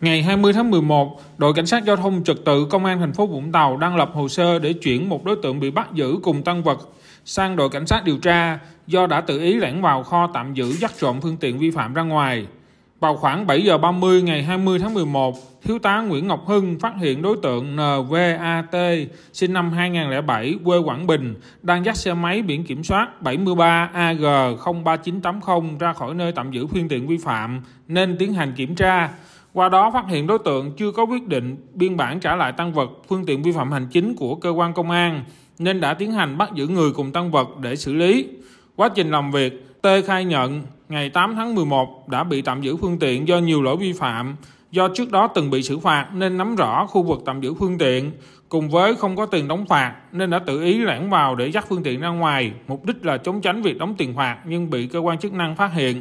Ngày 20 tháng 11, đội cảnh sát giao thông trật tự công an thành phố Vũng Tàu đang lập hồ sơ để chuyển một đối tượng bị bắt giữ cùng tăng vật sang đội cảnh sát điều tra do đã tự ý lẻn vào kho tạm giữ dắt trộm phương tiện vi phạm ra ngoài. Vào khoảng 7 giờ 30 ngày 20 tháng 11, Thiếu tá Nguyễn Ngọc Hưng phát hiện đối tượng NVAT sinh năm 2007 quê Quảng Bình đang dắt xe máy biển kiểm soát 73AG03980 ra khỏi nơi tạm giữ phương tiện vi phạm nên tiến hành kiểm tra. Qua đó phát hiện đối tượng chưa có quyết định biên bản trả lại tăng vật, phương tiện vi phạm hành chính của cơ quan công an nên đã tiến hành bắt giữ người cùng tăng vật để xử lý. Quá trình làm việc, T khai nhận ngày 8 tháng 11 đã bị tạm giữ phương tiện do nhiều lỗi vi phạm, do trước đó từng bị xử phạt nên nắm rõ khu vực tạm giữ phương tiện, cùng với không có tiền đóng phạt nên đã tự ý lẻn vào để dắt phương tiện ra ngoài, mục đích là trốn tránh việc đóng tiền phạt nhưng bị cơ quan chức năng phát hiện.